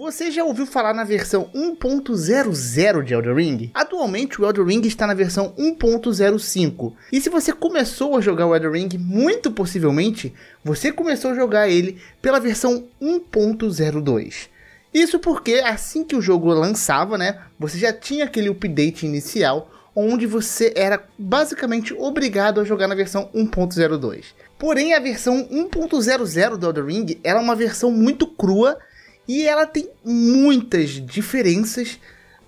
Você já ouviu falar na versão 1.00 de Elden Ring? Atualmente o Elden Ring está na versão 1.05. E se você começou a jogar o Elden Ring, muito possivelmente você começou a jogar ele pela versão 1.02. Isso porque assim que o jogo lançava, né, você já tinha aquele update inicial onde você era basicamente obrigado a jogar na versão 1.02. Porém, a versão 1.00 do Elden Ring era é uma versão muito crua e ela tem muitas diferenças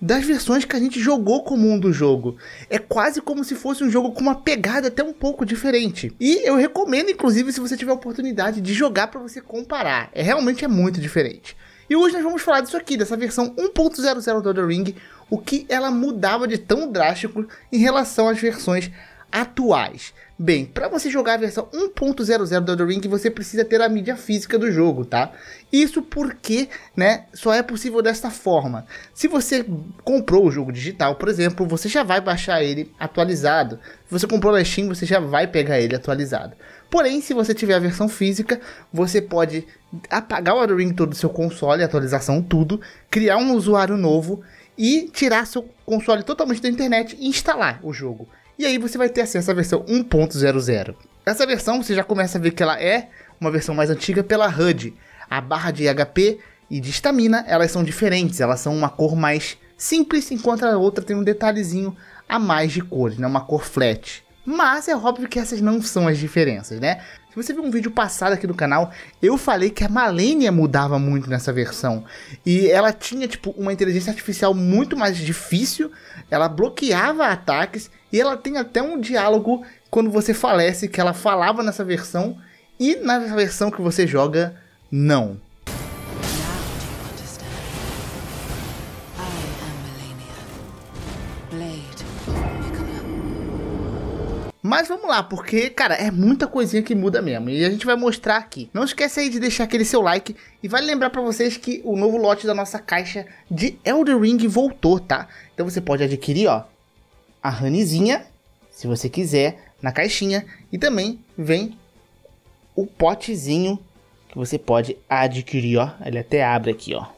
das versões que a gente jogou comum do jogo. É quase como se fosse um jogo com uma pegada até um pouco diferente. E eu recomendo, inclusive, se você tiver a oportunidade de jogar para você comparar. É realmente é muito diferente. E hoje nós vamos falar disso aqui, dessa versão 1.00 do The Ring, o que ela mudava de tão drástico em relação às versões atuais. Bem, para você jogar a versão 1.00 do The Ring, você precisa ter a mídia física do jogo, tá? Isso porque, né, só é possível desta forma. Se você comprou o jogo digital, por exemplo, você já vai baixar ele atualizado. Se você comprou na Steam, você já vai pegar ele atualizado. Porém, se você tiver a versão física, você pode apagar o The Ring todo do seu console, atualização tudo, criar um usuário novo e tirar seu console totalmente da internet e instalar o jogo. E aí você vai ter acesso assim, à versão 1.00. Essa versão você já começa a ver que ela é uma versão mais antiga pela HUD. A barra de HP e de estamina, elas são diferentes, elas são uma cor mais simples, enquanto a outra tem um detalhezinho a mais de cores, né? uma cor flat. Mas é óbvio que essas não são as diferenças, né? Se você viu um vídeo passado aqui do canal, eu falei que a Malenia mudava muito nessa versão. E ela tinha, tipo, uma inteligência artificial muito mais difícil, ela bloqueava ataques, e ela tem até um diálogo quando você falece que ela falava nessa versão, e na versão que você joga, não. Mas vamos lá, porque, cara, é muita coisinha que muda mesmo. E a gente vai mostrar aqui. Não esquece aí de deixar aquele seu like. E vai vale lembrar para vocês que o novo lote da nossa caixa de Elder Ring voltou, tá? Então você pode adquirir, ó, a Ranizinha, se você quiser, na caixinha. E também vem o potezinho que você pode adquirir, ó. Ele até abre aqui, ó. Vou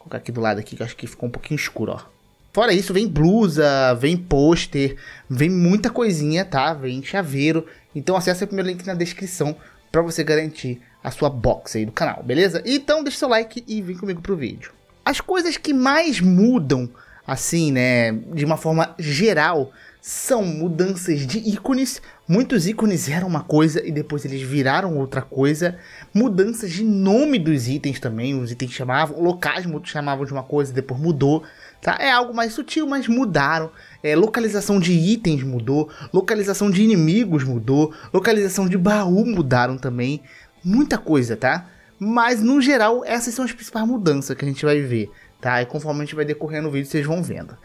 colocar aqui do lado aqui, que eu acho que ficou um pouquinho escuro, ó. Fora isso, vem blusa, vem pôster, vem muita coisinha, tá? Vem chaveiro. Então acessa o primeiro link na descrição para você garantir a sua box aí do canal, beleza? Então deixa seu like e vem comigo pro vídeo. As coisas que mais mudam, assim, né, de uma forma geral, são mudanças de ícones. Muitos ícones eram uma coisa e depois eles viraram outra coisa. Mudanças de nome dos itens também, os itens chamavam, locais muitos chamavam de uma coisa e depois mudou. Tá? É algo mais sutil, mas mudaram. É, localização de itens mudou, localização de inimigos mudou, localização de baú mudaram também. Muita coisa, tá? Mas no geral, essas são as principais mudanças que a gente vai ver, tá? E conforme a gente vai decorrendo o vídeo, vocês vão vendo.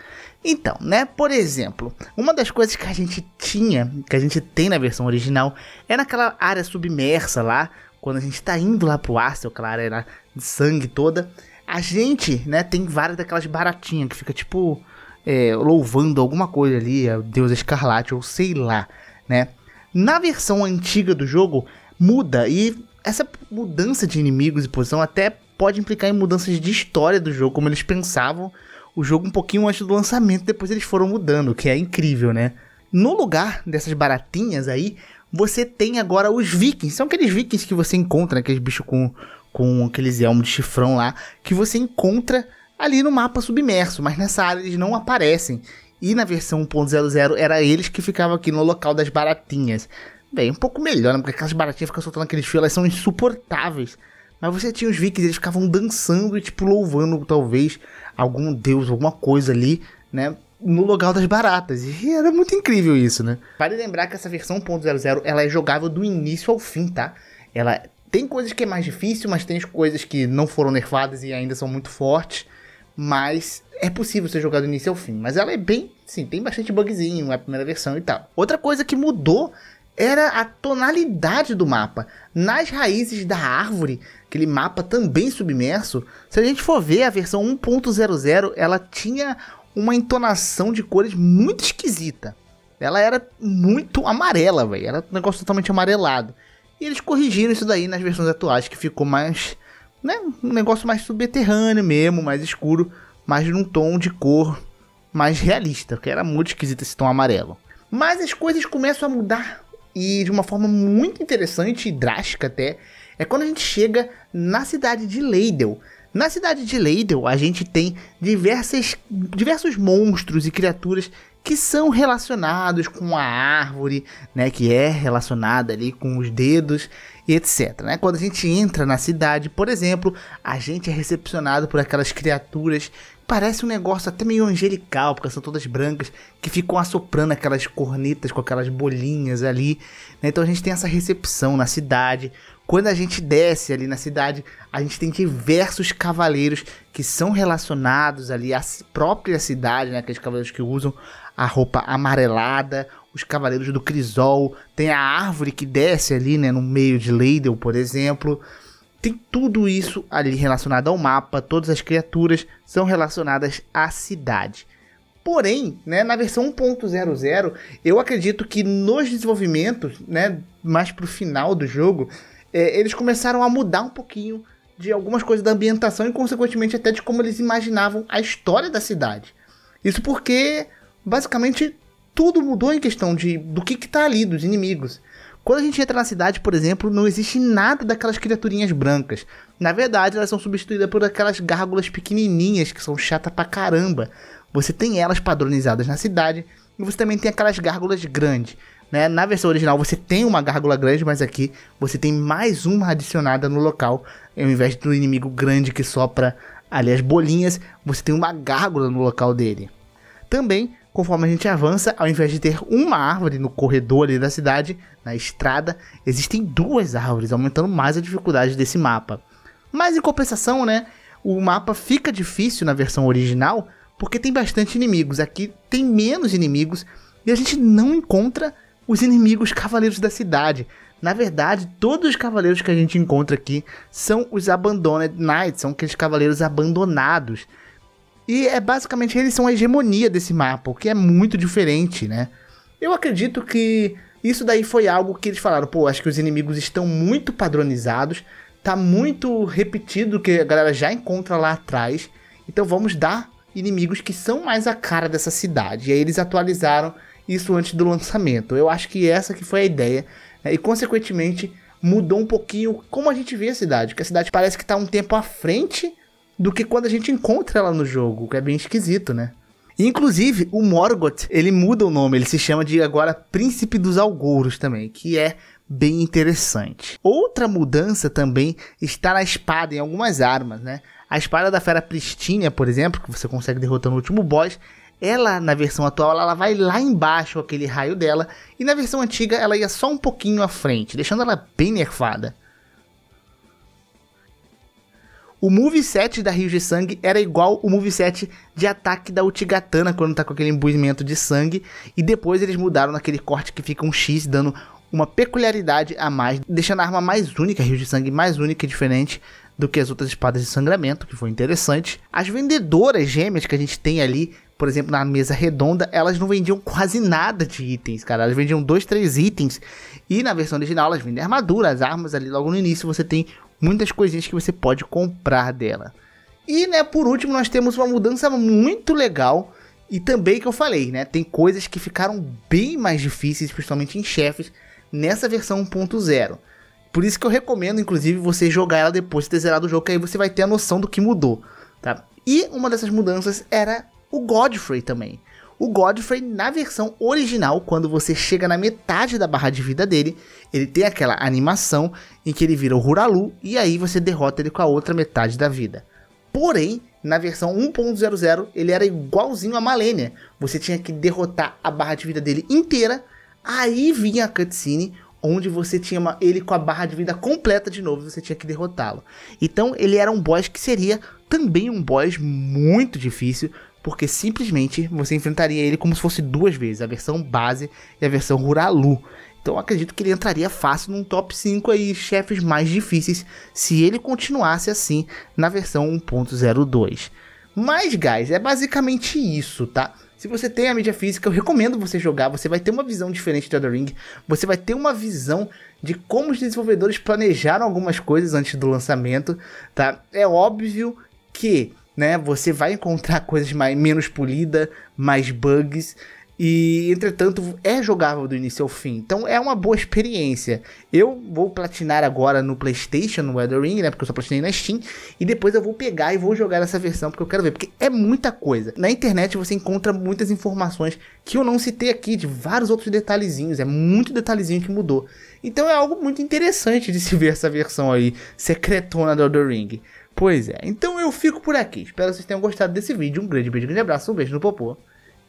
Então, né, por exemplo, uma das coisas que a gente tinha, que a gente tem na versão original, é naquela área submersa lá, quando a gente tá indo lá pro Arcel, aquela área de sangue toda, a gente, né, tem várias daquelas baratinhas que fica tipo é, louvando alguma coisa ali, a deusa escarlate ou sei lá, né? Na versão antiga do jogo muda e essa mudança de inimigos e posição até pode implicar em mudanças de história do jogo, como eles pensavam o jogo um pouquinho antes do lançamento, depois eles foram mudando, que é incrível, né? No lugar dessas baratinhas aí, você tem agora os vikings. São aqueles vikings que você encontra, né? aqueles bichos com com aqueles elmos de chifrão lá, que você encontra ali no mapa submerso, mas nessa área eles não aparecem. E na versão 1.00 era eles que ficavam aqui no local das baratinhas. Bem, um pouco melhor, né? Porque aquelas baratinhas ficam soltando aqueles fios, elas são insuportáveis. Mas você tinha os vikings, eles ficavam dançando e, tipo, louvando, talvez, algum deus, alguma coisa ali, né? no local das baratas. E era muito incrível isso, né? Vale lembrar que essa versão 1.00 ela é jogável do início ao fim, tá? Ela tem coisas que é mais difícil, mas tem coisas que não foram nerfadas e ainda são muito fortes. Mas é possível ser jogado do início ao fim. Mas ela é bem. Sim, tem bastante bugzinho, é a primeira versão e tal. Outra coisa que mudou era a tonalidade do mapa. Nas raízes da árvore, aquele mapa também submerso, se a gente for ver a versão 1.00, ela tinha uma entonação de cores muito esquisita. Ela era muito amarela, velho. Era um negócio totalmente amarelado. E eles corrigiram isso daí nas versões atuais, que ficou mais. Né, um negócio mais subterrâneo mesmo, mais escuro, mas num tom de cor mais realista, que era muito esquisito esse tom amarelo. Mas as coisas começam a mudar e de uma forma muito interessante e drástica até, é quando a gente chega na cidade de Leidel, na cidade de Leidel, a gente tem diversas, diversos monstros e criaturas que são relacionados com a árvore, né, que é relacionada ali com os dedos e etc. Né? Quando a gente entra na cidade, por exemplo, a gente é recepcionado por aquelas criaturas parece um negócio até meio angelical, porque são todas brancas, que ficam assoprando aquelas cornetas com aquelas bolinhas ali. Né? Então a gente tem essa recepção na cidade. Quando a gente desce ali na cidade, a gente tem diversos cavaleiros que são relacionados ali à própria cidade, né? Aqueles cavaleiros que usam a roupa amarelada, os cavaleiros do crisol, tem a árvore que desce ali, né, no meio de Leidel, por exemplo. Tem tudo isso ali relacionado ao mapa, todas as criaturas são relacionadas à cidade. Porém, né, na versão 1.00, eu acredito que nos desenvolvimentos, né, mais pro final do jogo, é, eles começaram a mudar um pouquinho de algumas coisas da ambientação e, consequentemente, até de como eles imaginavam a história da cidade. Isso porque, basicamente, tudo mudou em questão de do que está ali, dos inimigos. Quando a gente entra na cidade, por exemplo, não existe nada daquelas criaturinhas brancas. Na verdade, elas são substituídas por aquelas gárgulas pequenininhas que são chatas pra caramba. Você tem elas padronizadas na cidade e você também tem aquelas gárgulas grandes. Né? Na versão original você tem uma gárgula grande, mas aqui você tem mais uma adicionada no local. Ao invés do inimigo grande que sopra ali as bolinhas, você tem uma gárgula no local dele. Também, conforme a gente avança, ao invés de ter uma árvore no corredor ali da cidade, na estrada, existem duas árvores, aumentando mais a dificuldade desse mapa. Mas em compensação, né, o mapa fica difícil na versão original porque tem bastante inimigos. Aqui tem menos inimigos e a gente não encontra os inimigos cavaleiros da cidade. Na verdade, todos os cavaleiros que a gente encontra aqui são os Abandoned Knights, são aqueles cavaleiros abandonados. E é basicamente eles são a hegemonia desse mapa, o que é muito diferente, né? Eu acredito que isso daí foi algo que eles falaram, pô, acho que os inimigos estão muito padronizados, tá muito repetido o que a galera já encontra lá atrás. Então vamos dar inimigos que são mais a cara dessa cidade. E aí eles atualizaram isso antes do lançamento. Eu acho que essa que foi a ideia né? e consequentemente mudou um pouquinho como a gente vê a cidade, que a cidade parece que está um tempo à frente do que quando a gente encontra ela no jogo, que é bem esquisito, né? Inclusive, o Morgoth, ele muda o nome, ele se chama de agora Príncipe dos Algouros também, que é bem interessante. Outra mudança também está na espada, em algumas armas, né? A espada da Fera Pristina, por exemplo, que você consegue derrotar no último boss, ela, na versão atual, ela vai lá embaixo aquele raio dela, e na versão antiga ela ia só um pouquinho à frente, deixando ela bem nerfada. O moveset da Rio de Sangue era igual o moveset de ataque da Utigatana quando tá com aquele embuimento de sangue, e depois eles mudaram naquele corte que fica um X dando uma peculiaridade a mais, deixando a arma mais única, a de Sangue mais única e diferente do que as outras espadas de sangramento, que foi interessante. As vendedoras gêmeas que a gente tem ali por exemplo, na mesa redonda, elas não vendiam quase nada de itens, cara. Elas vendiam dois, três itens. E na versão original, elas vendem armaduras, armas ali logo no início. Você tem muitas coisinhas que você pode comprar dela. E, né, por último, nós temos uma mudança muito legal. E também que eu falei, né? Tem coisas que ficaram bem mais difíceis, principalmente em chefes, nessa versão 1.0. Por isso que eu recomendo, inclusive, você jogar ela depois de ter zerado o jogo, que aí você vai ter a noção do que mudou, tá? E uma dessas mudanças era o Godfrey também. O Godfrey, na versão original, quando você chega na metade da barra de vida dele, ele tem aquela animação em que ele vira o Huralu e aí você derrota ele com a outra metade da vida. Porém, na versão 1.00, ele era igualzinho a Malenia. Você tinha que derrotar a barra de vida dele inteira, aí vinha a cutscene onde você tinha uma, ele com a barra de vida completa de novo, você tinha que derrotá-lo. Então ele era um boss que seria também um boss muito difícil, porque simplesmente você enfrentaria ele como se fosse duas vezes, a versão base e a versão ruralu. Então acredito que ele entraria fácil num top 5 aí, chefes mais difíceis, se ele continuasse assim na versão 1.02. Mas, guys, é basicamente isso, tá? Se você tem a mídia física, eu recomendo você jogar. Você vai ter uma visão diferente do The Ring. Você vai ter uma visão de como os desenvolvedores planejaram algumas coisas antes do lançamento, tá? É óbvio que né? Você vai encontrar coisas mais, menos polida, mais bugs. E, entretanto, é jogável do início ao fim. Então é uma boa experiência. Eu vou platinar agora no PlayStation, no Weathering, né? Porque eu só platinei na Steam. E depois eu vou pegar e vou jogar essa versão, porque eu quero ver. Porque é muita coisa. Na internet você encontra muitas informações que eu não citei aqui, de vários outros detalhezinhos. É muito detalhezinho que mudou. Então é algo muito interessante de se ver essa versão aí, secretona do Eldering. Ring. Pois é, então eu fico por aqui. Espero que vocês tenham gostado desse vídeo. Um grande beijo, um grande abraço, um beijo no popô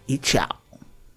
e tchau.